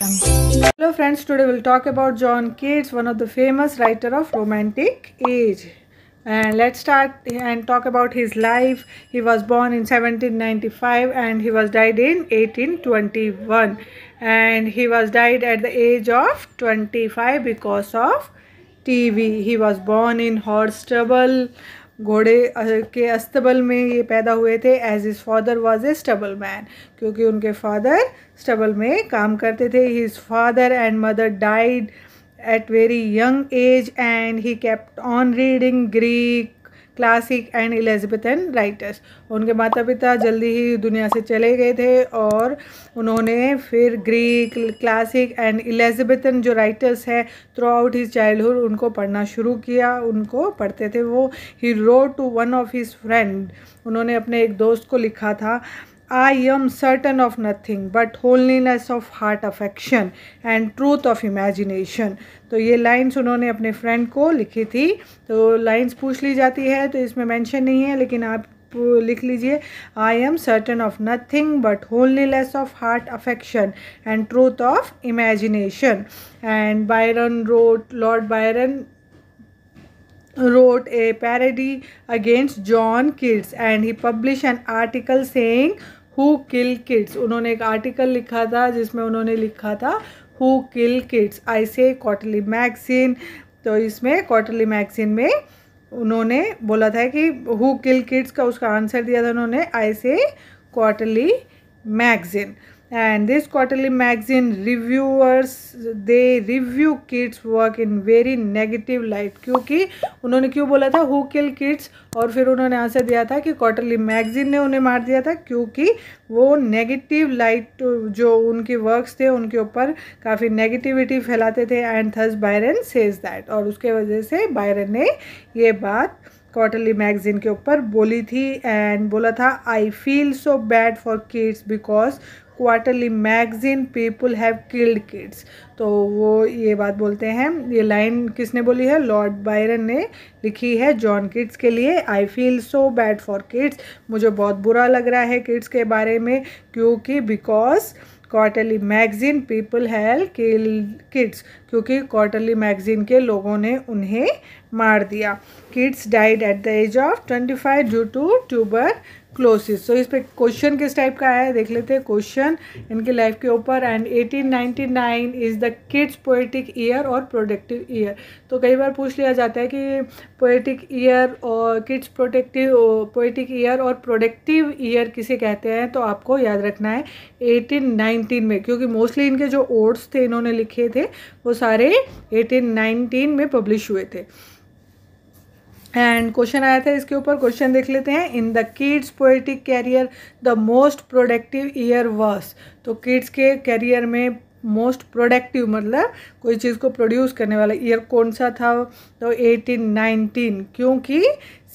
Hello friends, today we'll talk about John Keats, one of the famous writer of romantic age. And let's start and talk about his life. He was born in 1795 and he was died in 1821. And he was died at the age of 25 because of TV. He was born in Horstable घोड़े के अस्तबल में ये पैदा हुए थे as his father was a stable man क्योंकि उनके फादर स्टबल में काम करते थे his father and mother died at very young age and he kept on reading Greek classic and Elizabethan writers उनके माता पिता जल्दी ही दुनिया से चले गए थे और उन्होंने फिर ग्रीक क्लासिक एंड एलिजबेथन जो राइटर्स हैं थ्रू आउट हिज चाइल्डहुड उनको पढ़ना शुरू किया उनको पढ़ते थे वो ही wrote to one of his friend उन्होंने अपने एक दोस्त को लिखा था I am certain of nothing but holiness of heart affection and truth of imagination तो ये लाइन्स उन्होंने अपने फ्रेंड को लिखी थी तो लाइन्स पूछ ली जाती है तो इसमें मैंशन नहीं है लेकिन आप लिख लीजिए I am certain of nothing but होनली of heart affection and truth of imagination and Byron wrote Lord Byron wrote a parody against John Keats and he publish an article saying who kill Keats उन्होंने एक article लिखा था जिसमें उन्होंने लिखा था who kill kids I say quarterly magazine तो इसमें क्वार्टरली मैगजीन में उन्होंने बोला था कि हु किल किड्स का उसका आंसर दिया था उन्होंने I say quarterly magazine and this quarterly magazine reviewers they review kids work in very negative light क्योंकि उन्होंने क्यों बोला था who kill kids और फिर उन्होंने आंसर दिया था कि quarterly magazine ने उन्हें मार दिया था क्योंकि वो नेगेटिव लाइट जो उनके works थे उनके ऊपर काफ़ी नेगेटिविटी फैलाते थे and thus Byron says that और उसके वजह से बायरन ने ये बात क्वार्टरली मैगजीन के ऊपर बोली थी एंड बोला था I feel so bad for Keats because quarterly magazine people have killed Keats तो वो ये बात बोलते हैं ये लाइन किसने बोली है लॉर्ड बायरन ने लिखी है जॉन किड्स के लिए I feel so bad for Keats मुझे बहुत बुरा लग रहा है किड्स के बारे में क्योंकि because quarterly magazine people have kill Keats क्योंकि क्वार्टरली मैगजीन के लोगों ने उन्हें मार दिया Keats died at the age of twenty five due to tuberculosis so इस पर क्वेश्चन किस टाइप का है देख लेते हैं क्वेश्चन इनके लाइफ के ऊपर and 1899 is the Keats poetic year और प्रोडक्टिव ईयर तो कई बार पूछ लिया जाता है कि पोएटिक ईयर और किड्स प्रोटेक्टिव पोएटिक ईयर और प्रोडक्टिव ईयर किसे कहते हैं तो आपको याद रखना है 1819 में क्योंकि मोस्टली इनके जो ओट्स थे इन्होंने लिखे थे वो सारे 1819 में पब्लिश हुए थे एंड क्वेश्चन आया था इसके ऊपर क्वेश्चन देख लेते हैं in the Keats poetic career the most productive year was तो किड्स के कैरियर में मोस्ट प्रोडक्टिव मतलब कोई चीज़ को प्रोड्यूस करने वाला ईयर कौन सा था तो एटीन नाइनटीन क्योंकि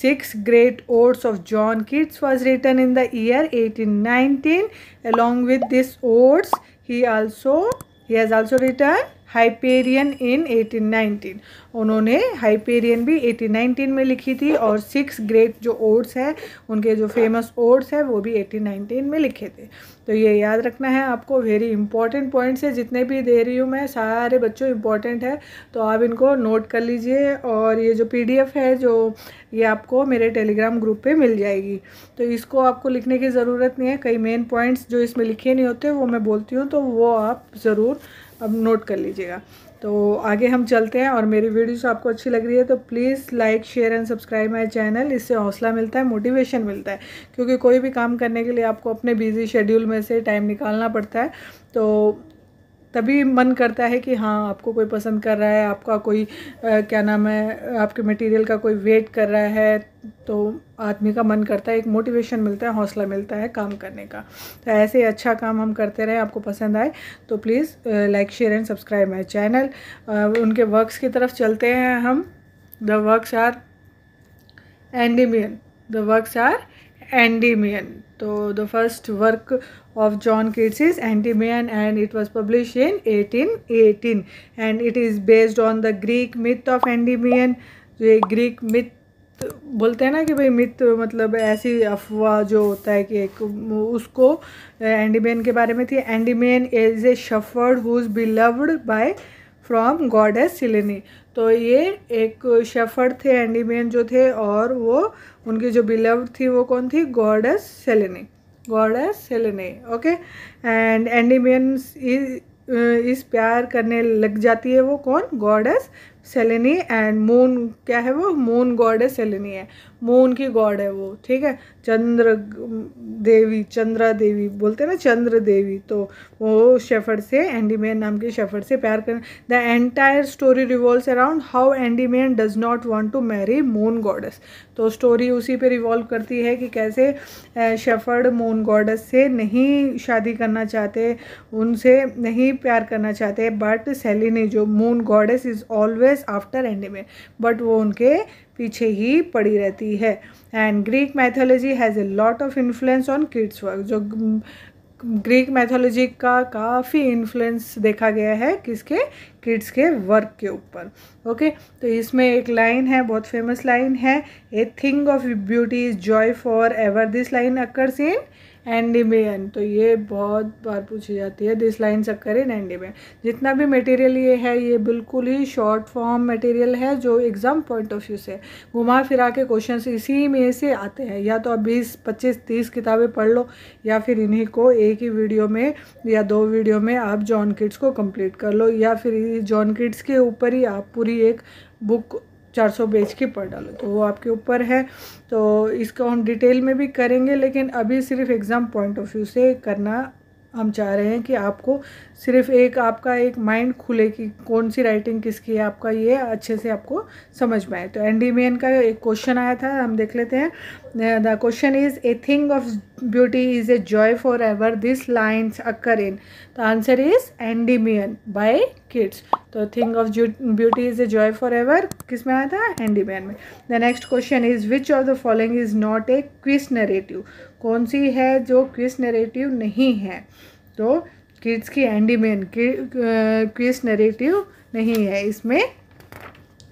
six great odes of John Keats was written in the year eighteen nineteen with this odes he also he has also written Hyperion in 1819 उन्होंने हाइपेरियन भी 1819 में लिखी थी और सिक्स ग्रेट जो ओड्स है उनके जो फेमस ओड्स है वो भी 1819 में लिखे थे तो ये याद रखना है आपको वेरी इंपॉर्टेंट पॉइंट्स है जितने भी दे रही हूँ मैं सारे बच्चों इंपॉर्टेंट है तो आप इनको नोट कर लीजिए और ये जो पी है जो ये आपको मेरे टेलीग्राम ग्रुप पर मिल जाएगी तो इसको आपको लिखने की ज़रूरत नहीं है कई मेन पॉइंट्स जो इसमें लिखे नहीं होते वो मैं बोलती हूँ तो वो आप ज़रूर अब नोट कर लीजिएगा तो आगे हम चलते हैं और मेरी वीडियोस आपको अच्छी लग रही है तो please like share and subscribe my channel इससे हौसला मिलता है मोटिवेशन मिलता है क्योंकि कोई भी काम करने के लिए आपको अपने बिजी शेड्यूल में से टाइम निकालना पड़ता है तो तभी मन करता है कि हाँ आपको कोई पसंद कर रहा है आपका कोई आ, क्या नाम है आपके मटेरियल का कोई वेट कर रहा है तो आदमी का मन करता है एक मोटिवेशन मिलता है हौसला मिलता है काम करने का तो ऐसे अच्छा काम हम करते रहें आपको पसंद आए तो please like share and subscribe my channel उनके वर्क्स की तरफ चलते हैं हम the works are Endymion the works are Endymion तो the first work of John Keats is Endymion and it was publish in eighteen eighteen and it is based on the Greek myth of Endymion जो एक Greek myth बोलते हैं ना कि भाई myth मतलब ऐसी अफवाह जो होता है कि एक उसको एंडीमेन के बारे में थी Endymion is a shepherd who is beloved by from goddess Selene तो ये एक शेफर्ड थे एंडीमियन जो थे और वो उनकी जो बिलव थी वो कौन थी goddess Selene goddess Selene okay and Endymion इस प्यार करने लग जाती है वो कौन गॉडेस सेलेनी एंड मून क्या है वो मून गॉड है सेलेनी है मून की गॉड है वो ठीक है चंद्र देवी चंद्रा देवी बोलते हैं ना चंद्र देवी तो वो शेफर्ड से एंडीमेन नाम के शेफर्ड से प्यार कर the entire story revolves around how Endymion does not want to marry moon goddess तो स्टोरी उसी पे रिवॉल्व करती है कि कैसे शेफर्ड मून गॉडस से नहीं शादी करना चाहते उनसे नहीं प्यार करना चाहते बट सेलिनी जो moon goddess is always pursues after and में बट वो उनके पीछे ही पड़ी रहती है and Greek mythology has a lot of influence on Keats work जो ग्रीक मैथोलॉजी का काफ़ी इन्फ्लुएंस देखा गया है किसके किड्स के वर्क के ऊपर ओके तो इसमें एक लाइन है बहुत फेमस लाइन है a thing of beauty is joy forever this line occurs in Endymion तो ये बहुत बार पूछी जाती है दिस लाइन चक्कर इन एंडीबियन जितना भी मटेरियल ये है ये बिल्कुल ही शॉर्ट फॉर्म मटेरियल है जो एग्ज़ाम पॉइंट ऑफ व्यू से घुमा फिरा के क्वेश्चन इसी में से आते हैं या तो आप बीस पच्चीस तीस किताबें पढ़ लो या फिर इन्हीं को एक ही वीडियो में या दो वीडियो में आप जॉन किड्स को कम्प्लीट कर लो या फिर जॉन किड्स के ऊपर ही आप पूरी एक बुक चार सौ बेच के पढ़ डालो तो वो आपके ऊपर है तो इसको हम डिटेल में भी करेंगे लेकिन अभी सिर्फ एग्ज़ाम पॉइंट ऑफ व्यू से करना हम चाह रहे हैं कि आपको सिर्फ एक आपका एक माइंड खुले कि कौन सी राइटिंग किसकी है आपका ये अच्छे से आपको समझ में आए तो एन का एक क्वेश्चन आया था हम देख लेते हैं the question is a thing of beauty is a joy forever this lines occur in the answer is Endymion by Keats तो thing of beauty is a joy forever किस में आया था एंडीमियन में the next question is which of the following is not a quest narrative कौन सी है जो क्विस नरेटिव नहीं है तो किड्स की एंडीमियन क्विस नरेटिव नहीं है इसमें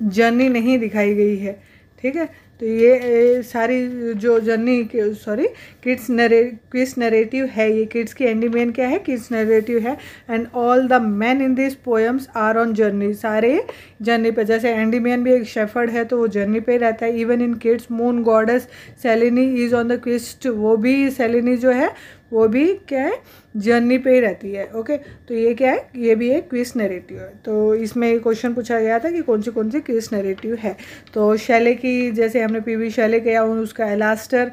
जर्नी नहीं दिखाई गई है ठीक है तो ये सारी जो जर्नी सॉरी किड्स नरे किड्स नरेटिव है ये किड्स की एंडीमेन क्या है किड्स नरेटिव है and all the men in this poems are on journey सारे जर्नी पे जैसे एंडीमेन भी एक शेफर्ड है तो वो जर्नी पे रहता है even in Keats moon goddess Selene is on the quest वो भी सेलिनी जो है वो भी क्या है जर्नी पे ही रहती है ओके तो ये क्या है ये भी एक क्विज नेरेटिव है तो इसमें क्वेश्चन पूछा गया था कि कौन सी कौन सी क्विज नेरेटिव है तो शैले की जैसे हमने पी वी शैले किया उसका एलास्टर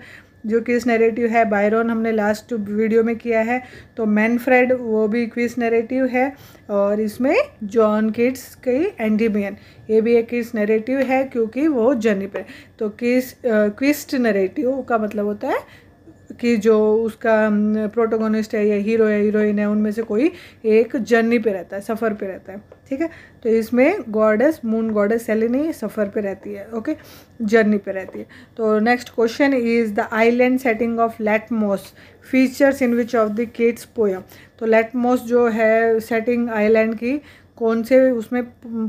जो क्विज नेरेटिव है बायरॉन हमने लास्ट वीडियो में किया है तो मैनफ्रेड वो भी क्विज नेरेटिव है और इसमें जॉन किड्स की एंडीमियन ये भी एक क्विज नेरेटिव है क्योंकि वो जर्नी पर तो किस क्विस्ट नरेटिव का मतलब होता है कि जो उसका प्रोटोगोनिस्ट है या हीरो या हीरोइन है उनमें से कोई एक जर्नी पे रहता है सफ़र पे रहता है ठीक है तो इसमें गॉडेस मून गॉडेस सेलिनी सफ़र पे रहती है ओके जर्नी पे रहती है तो next question is the island setting of Latmos features in which of the Keats poem तो लेटमोस जो है सेटिंग आइलैंड की कौन से उसमें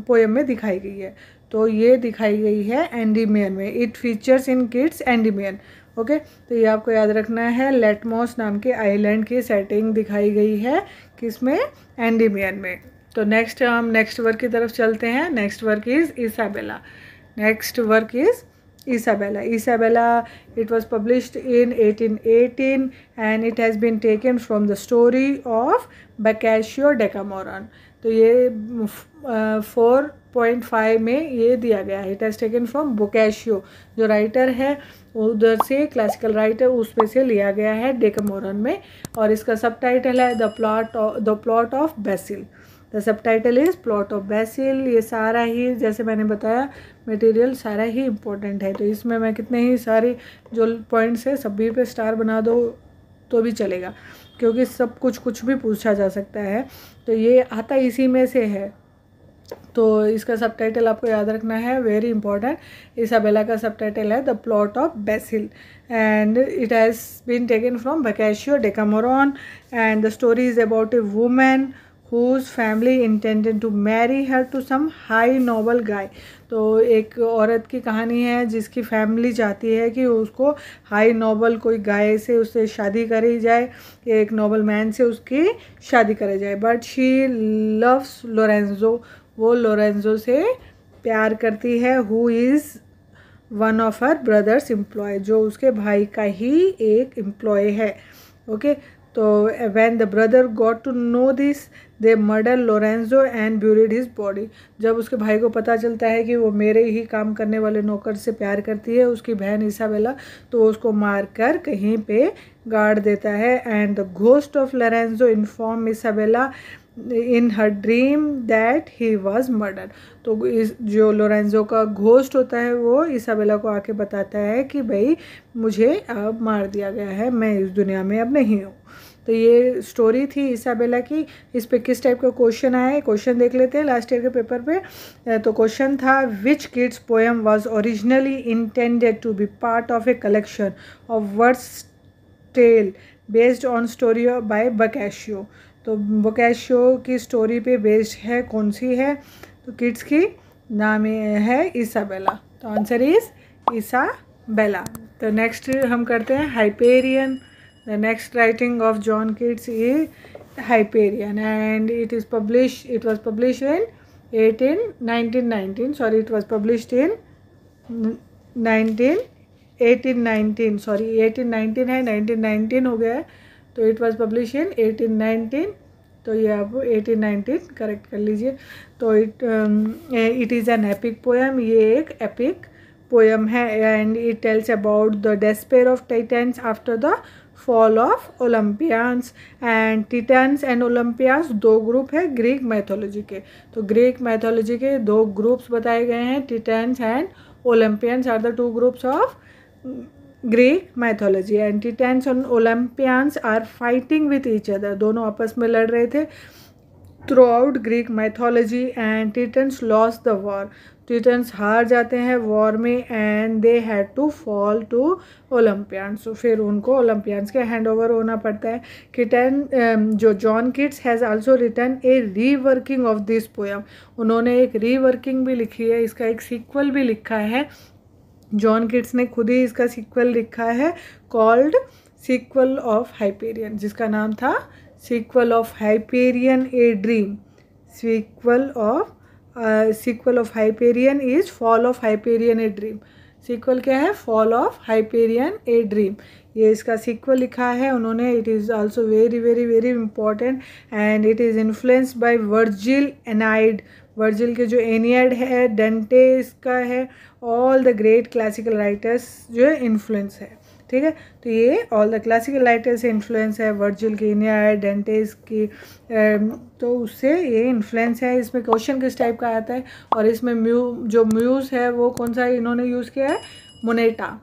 पोयम में दिखाई गई है तो ये दिखाई गई है एंडीमियन में it features in Keats Endymion okay तो ये आपको याद रखना है लेटमोस नाम के आइलैंड की सेटिंग दिखाई गई है किसमें एंडीमियन में तो नेक्स्ट हम नेक्स्ट वर्क की तरफ चलते हैं next work is Isabella next work is Isabella Isabella it was published in 1818 and it has been taken from the story of Boccaccio Decameron तो ये फोर पॉइंट फाइव में ये दिया गया है it has taken from Boccaccio जो writer है उधर से क्लासिकल राइटर उसमें से लिया गया है डेकमोरन में और इसका सब टाइटल है the plot the plot of basil the subtitle is plot of basil ये सारा ही जैसे मैंने बताया मटेरियल सारा ही इम्पोर्टेंट है तो इसमें मैं कितने ही सारे जो पॉइंट्स है सभी पे स्टार बना दो तो भी चलेगा क्योंकि सब कुछ कुछ भी पूछा जा सकता है तो ये आता इसी में से है तो इसका सब टाइटल आपको याद रखना है वेरी इंपॉर्टेंट इसाबेला का सब टाइटल है the plot of basil and it has been taken from Boccaccio Decameron and the story is about a women whose family intended to marry her to some high noble guy तो एक औरत की कहानी है जिसकी family चाहती है कि उसको हाई नोबल कोई गाय से उससे शादी करी जाए एक नोबल मैन से उसकी शादी करी जाए बट शी लव्स लोरेंजो वो लोरेंजो से प्यार करती है who is one of her brothers employ जो उसके भाई का ही एक एम्प्लॉय है ओके तो when the brother got to know this they murder Lorenzo and buried his body जब उसके भाई को पता चलता है कि वो मेरे ही काम करने वाले नौकर से प्यार करती है उसकी बहन इसाबेला तो उसको मार कर कहीं पर गाड़ देता है and the ghost of Lorenzo inform Isabella in her dream that he was murder तो इस जो लोरेंजो का घोस्ट होता है वो इसाबेला को आके बताता है कि भाई मुझे अब मार दिया गया है मैं इस दुनिया में अब नहीं हूँ तो ये स्टोरी थी इसाबेला की इस पर किस टाइप का क्वेश्चन आया है क्वेश्चन देख लेते हैं लास्ट ईयर के पेपर पे तो क्वेश्चन था which Keats poem was originally intended to be part of a collection of words tale based on story by Boccaccio तो वो कैश शो की स्टोरी पे बेस्ड है कौन सी है तो किड्स की नाम है बेला तो आंसर इज़ बेला तो नेक्स्ट हम करते हैं Hyperion the next writing of John Keats is it is publish it was publish in eighteen nineteen 18 sorry it was was in nineteen 19 1819 sorry 1819 है 1919 हो गया है तो इट वाज पब्लिश इन 1819 तो ये आप 1819 करेक्ट कर लीजिए तो it it is an epic poem ये एक एपिक पोएम है and it tells about the despair of Titans after the fall of Olympians and Titans and Olympians दो ग्रुप है ग्रीक मैथोलॉजी के तो ग्रीक मैथोलॉजी के दो ग्रुप्स बताए गए हैं Titans and Olympians are the two groups of Greek mythology and Titans और Olympians are fighting with each other दोनों आपस में लड़ रहे थे throughout Greek mythology and Titans lost the war Titans हार जाते हैं वॉर में and they had to fall to Olympians फिर उनको ओलम्पियंस के हैंड ओवर होना पड़ता है किटन um, जो John Keats has also written a reworking of this poem उन्होंने एक रीवर्किंग भी लिखी है इसका एक सीक्वल भी लिखा है जॉन किट्स ने खुद ही इसका सीक्वल लिखा है कॉल्ड सीक्वल ऑफ हाइपेरियन जिसका नाम था sequel of Hyperion a dream sequel of sequel of Hyperion is fall of Hyperion a dream sequel क्या है fall of Hyperion a dream ये इसका सीक्वल लिखा है उन्होंने it is also very very very important and it is influenced by Virgil Aeneid Virgil के जो Aeneid है डेंटेस का है all the great classical writers जो है इन्फ्लुएंस है ठीक है तो ये ऑल द क्लासिकल राइटर्स से इन्फ्लुएंस है वर्जिल के एनियड डेंटेस की um, तो उससे ये इन्फ्लुएंस है इसमें क्वेश्चन किस टाइप का आता है और इसमें म्यू जो म्यूज़ है वो कौन सा इन्होंने यूज़ किया है मोनेटा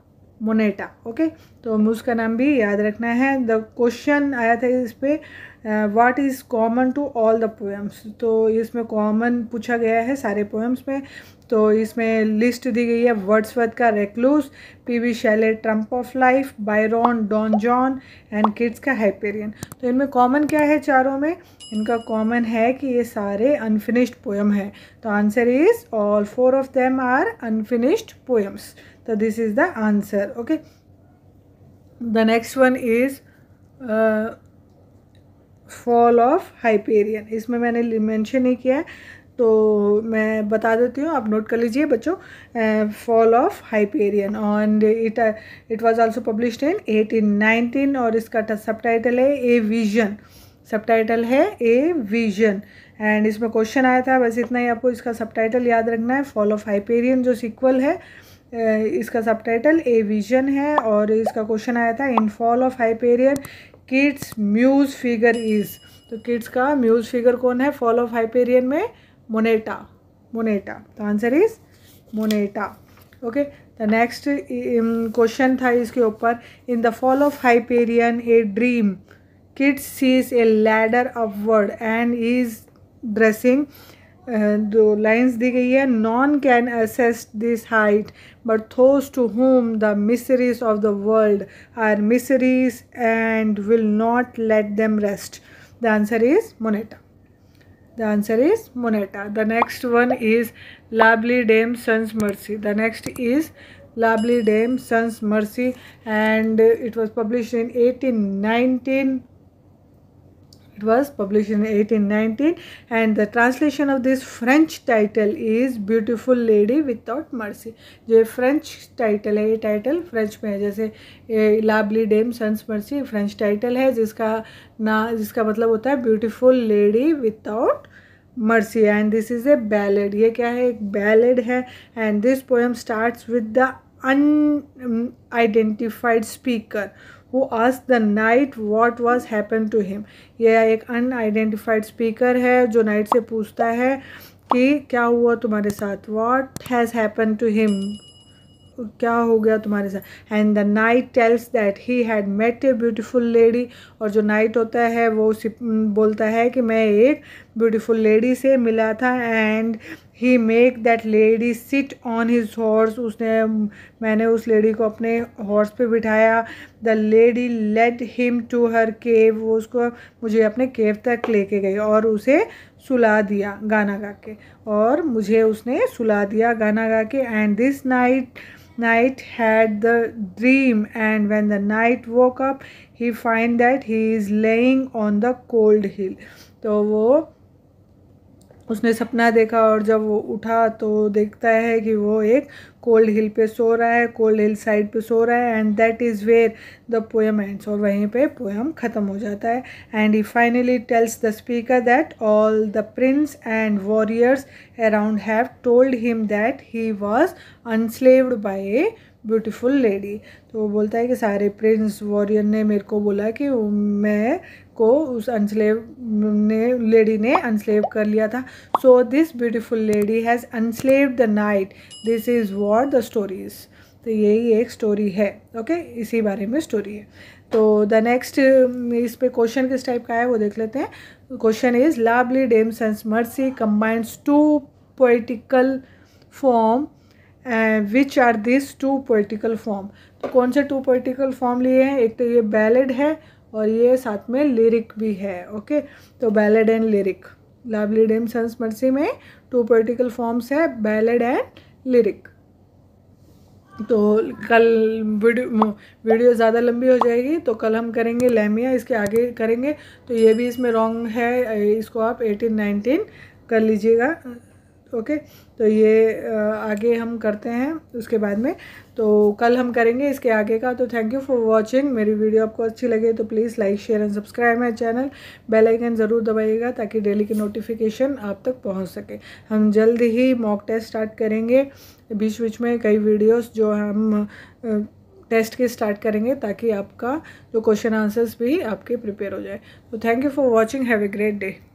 मोनेटा ओके तो उसका नाम भी याद रखना है द क्वेश्चन आया था इस पर what is common to all the poems तो इसमें कॉमन पूछा गया है सारे पोएम्स में तो इसमें लिस्ट दी गई है वर्ड्सवर्थ का Recluse P B Shelley triumph of life Byron Don Juan and Keats का हैपेरियन तो इनमें कॉमन क्या है चारों में इनका कॉमन है कि ये सारे अनफिनिश्ड पोएम हैं तो answer is all four of them are unfinished poems तो this is the answer okay the next one is fall of Hyperion इसमें मैंने मेंशन नहीं किया है तो मैं बता देती हूँ आप नोट कर लीजिए बच्चों fall of Hyperion and it it was also published in 1819 और इसका सब टाइटल है ए विजन सब टाइटल है ए विजन एंड इसमें क्वेश्चन आया था बस इतना ही आपको इसका सब टाइटल याद रखना है फॉल ऑफ हाइपेरियन जो सिक्वल है इसका सब टाइटल ए विजन है और इसका क्वेश्चन आया था in fall of Hyperion Keats muse figure is तो किड्स का म्यूज़ फिगर कौन है फॉल ऑफ हाइपेरियन में मोनेटा मोनेटा तो answer is Moneta okay the next question था इसके ऊपर in the fall of Hyperion a dream Keats sees a ladder upward and is dressing दो लाइंस दी गई है none can access this height but those to whom the miseries of the world are miseries and will not let them rest the answer is Moneta the answer is moneta the next one is lovely dame sans mercy the next is lovely dame sans mercy and it was published in 1819 It was published in 1819 and the translation of this French title is Beautiful Lady Without Mercy. जो French title है ये title French में है जैसे La Belle Dame sans Merci French title है जिसका ना जिसका मतलब होता है beautiful lady without mercy and this is a ballad ये क्या है एक बैलेड है and this poem starts with the unidentified speaker who आज the knight what was happen to him यह एक अनआइडेंटिफाइड स्पीकर है जो नाइट से पूछता है कि क्या हुआ तुम्हारे साथ what has happen to him क्या हो गया तुम्हारे साथ and the knight tells that he had met a beautiful lady और जो नाइट होता है वो उसे बोलता है कि मैं एक ब्यूटीफुल लेडी से मिला था and he make that lady sit on his horse उसने मैंने उस लेडी को अपने हॉर्स पे बिठाया the lady let him to her cave वो उसको मुझे अपने केव तक लेके गई और उसे सुला दिया गाना गा के और मुझे उसने सुला दिया गाना गा के and this knight night had the dream and when the night woke up he find that he is laying on the cold hill तो वो उसने सपना देखा और जब वो उठा तो देखता है कि वो एक कोल्ड हिल पे सो रहा है कोल्ड हिल साइड पे सो रहा है and that is where the poem ends और वहीं पे पोएम ख़त्म हो जाता है and he finally tells the speaker that all the prince and warriors around have told him that he was enslaved by a beautiful lady तो वो बोलता है कि सारे प्रिंस वॉरियर ने मेरे को बोला कि मैं को उस अनस्लेव ने लेडी ने अनस्लेव कर लिया था so this beautiful lady has enslave the knight this is what the story is तो यही एक स्टोरी है ओके okay? इसी बारे में स्टोरी है तो द नेक्स्ट um, इस पे क्वेश्चन किस टाइप का है वो देख लेते हैं question is lovely dames and mercy combines to poetical form which are this two poetical form तो कौन से टू पोइटिकल फॉर्म लिए हैं एक तो ये बैलेड है और ये साथ में लिरिक भी है ओके तो बैलेड एंड लिरिक लावली डेम सन्स मर्सी में टू पोइटिकल फॉर्म्स है बैलेड एंड लिरिक तो कल वीडियो वीडियो ज़्यादा लंबी हो जाएगी तो कल हम करेंगे लैमिया इसके आगे करेंगे तो ये भी इसमें रॉन्ग है इसको आप एटीन नाइनटीन कर लीजिएगा ओके तो ये आगे हम करते हैं उसके बाद में तो कल हम करेंगे इसके आगे का तो थैंक यू फॉर वॉचिंग मेरी वीडियो आपको अच्छी लगे तो please like share and subscribe my channel bell icon ज़रूर दबाइएगा ताकि डेली की नोटिफिकेशन आप तक पहुंच सके हम जल्द ही मॉक टेस्ट स्टार्ट करेंगे बीच बीच में कई वीडियोस जो हम टेस्ट के स्टार्ट करेंगे ताकि आपका जो क्वेश्चन आंसर्स भी आपके प्रिपेयर हो जाए तो thank you for watching have a great day